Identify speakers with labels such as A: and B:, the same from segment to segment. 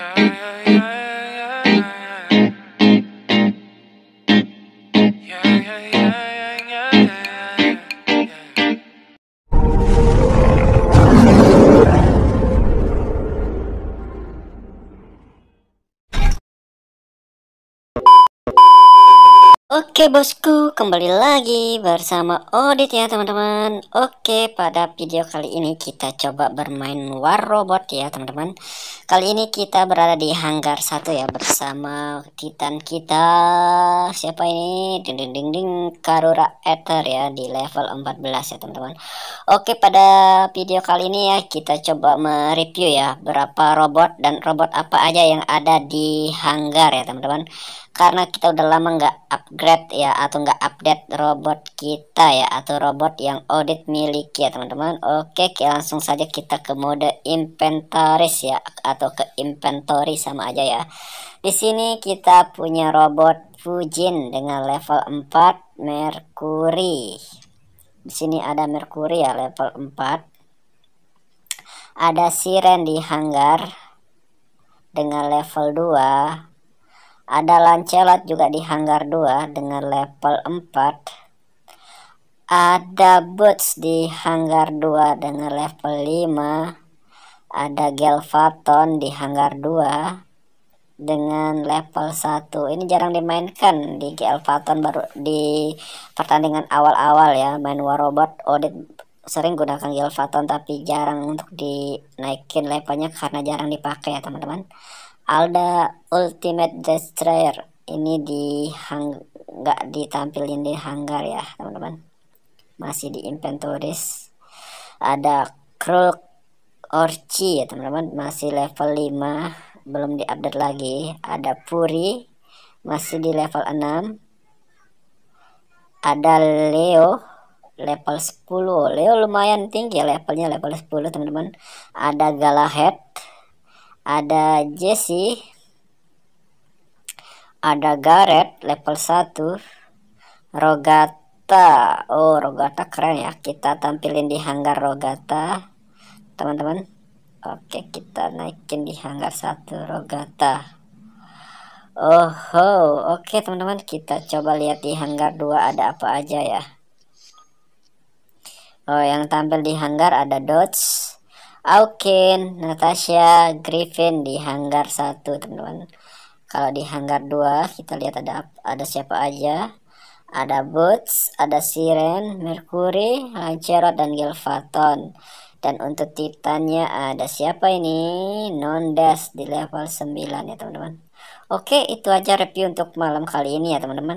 A: Oke bosku, kembali lagi bersama Odit ya teman-teman Oke, pada video kali ini kita coba bermain War Robot ya teman-teman Kali ini kita berada di hanggar satu ya bersama titan kita siapa ini ding ding ding ding Karura Ether ya di level 14 ya teman-teman. Oke pada video kali ini ya kita coba mereview ya berapa robot dan robot apa aja yang ada di hanggar ya teman-teman karena kita udah lama nggak upgrade ya atau nggak update robot kita ya atau robot yang audit miliki ya teman-teman oke langsung saja kita ke mode inventaris ya atau ke inventory sama aja ya di sini kita punya robot Fujin dengan level 4 Mercury di sini ada Mercury ya level 4 ada siren di hanggar dengan level 2 ada Lancelot juga di hanggar 2 dengan level 4. Ada Boots di hanggar 2 dengan level 5. Ada Gelvaton di hanggar 2 dengan level 1. Ini jarang dimainkan di Gelvaton baru di pertandingan awal-awal ya. Main War Robot audit sering gunakan Gelvaton tapi jarang untuk dinaikin levelnya karena jarang dipakai ya teman-teman. Alda Ultimate Destroyer ini di hang nggak ditampilin di hanggar ya teman-teman masih di inventories ada Krul Orchi ya teman-teman masih level 5 belum diupdate lagi ada Puri masih di level 6 ada Leo level 10 Leo lumayan tinggi ya, levelnya level 10 teman-teman ada Galahad ada Jesse ada Garrett level 1 Rogata oh Rogata keren ya kita tampilin di hanggar Rogata teman-teman oke kita naikin di hanggar satu Rogata Oh, oke teman-teman kita coba lihat di hanggar 2 ada apa aja ya. Oh, yang tampil di hanggar ada Dodge, Aukin, Natasha, Griffin di hanggar satu, teman-teman. Kalau di hanggar dua kita lihat ada ada siapa aja. Ada Boots, ada Siren, Mercury, Lancerot dan Gilvaton. Dan untuk Titannya ada siapa ini? Nondas di level 9 ya teman-teman. Oke itu aja review untuk malam kali ini ya teman-teman.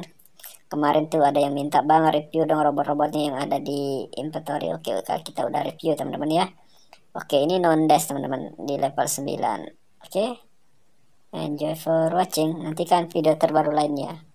A: Kemarin tuh ada yang minta banget review dong robot-robotnya yang ada di inventory. Oke kita udah review teman-teman ya. Oke, ini non dash teman-teman di level 9. Oke. Enjoy for watching. Nantikan video terbaru lainnya.